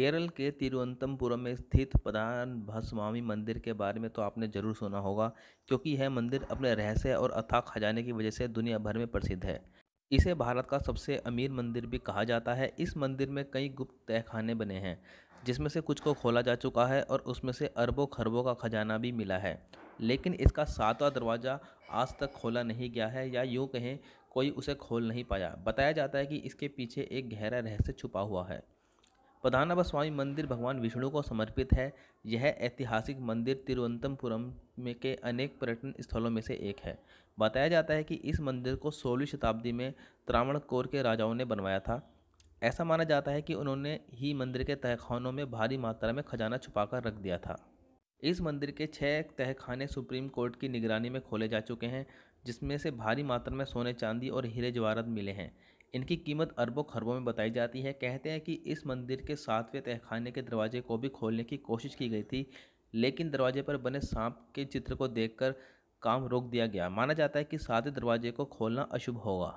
केरल के तिरुवनंतपुरम में स्थित प्रधान भस्वामी मंदिर के बारे में तो आपने ज़रूर सुना होगा क्योंकि यह मंदिर अपने रहस्य और अथाह खजाने की वजह से दुनिया भर में प्रसिद्ध है इसे भारत का सबसे अमीर मंदिर भी कहा जाता है इस मंदिर में कई गुप्त तहखाने बने हैं जिसमें से कुछ को खोला जा चुका है और उसमें से अरबों खरबों का खजाना भी मिला है लेकिन इसका सातवां दरवाज़ा आज तक खोला नहीं गया है या यूँ कहें कोई उसे खोल नहीं पाया बताया जाता है कि इसके पीछे एक गहरा रहस्य छुपा हुआ है पदानाभ स्वामी मंदिर भगवान विष्णु को समर्पित है यह ऐतिहासिक मंदिर तिरुवनंतपुरम में के अनेक पर्यटन स्थलों में से एक है बताया जाता है कि इस मंदिर को सोलहवीं शताब्दी में त्रावणकोर के राजाओं ने बनवाया था ऐसा माना जाता है कि उन्होंने ही मंदिर के तहखानों में भारी मात्रा में खजाना छुपाकर रख दिया था इस मंदिर के छः तहखाने सुप्रीम कोर्ट की निगरानी में खोले जा चुके हैं जिसमें से भारी मात्रा में सोने चांदी और हीरे जवाहरात मिले हैं इनकी कीमत अरबों खरबों में बताई जाती है कहते हैं कि इस मंदिर के सातवें तहखाने के दरवाजे को भी खोलने की कोशिश की गई थी लेकिन दरवाजे पर बने सांप के चित्र को देखकर काम रोक दिया गया माना जाता है कि सातवें दरवाजे को खोलना अशुभ होगा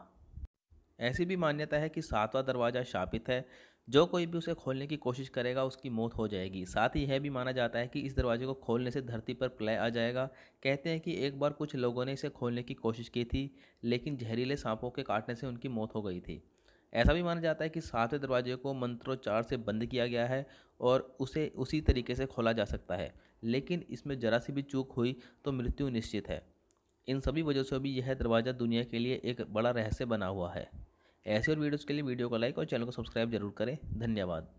ऐसी भी मान्यता है कि सातवां दरवाज़ा शापित है जो कोई भी उसे खोलने की कोशिश करेगा उसकी मौत हो जाएगी साथ ही यह भी माना जाता है कि इस दरवाजे को खोलने से धरती पर प्लय आ जाएगा कहते हैं कि एक बार कुछ लोगों ने इसे खोलने की कोशिश की थी लेकिन जहरीले सांपों के काटने से उनकी मौत हो गई थी ऐसा भी माना जाता है कि सातवें दरवाजे को मंत्रोच्चार से बंद किया गया है और उसे उसी तरीके से खोला जा सकता है लेकिन इसमें जरा सी भी चूक हुई तो मृत्यु निश्चित है इन सभी वजह से भी यह दरवाज़ा दुनिया के लिए एक बड़ा रहस्य बना हुआ है ऐसे और वीडियोज़ के लिए वीडियो को लाइक और चैनल को सब्सक्राइब जरूर करें धन्यवाद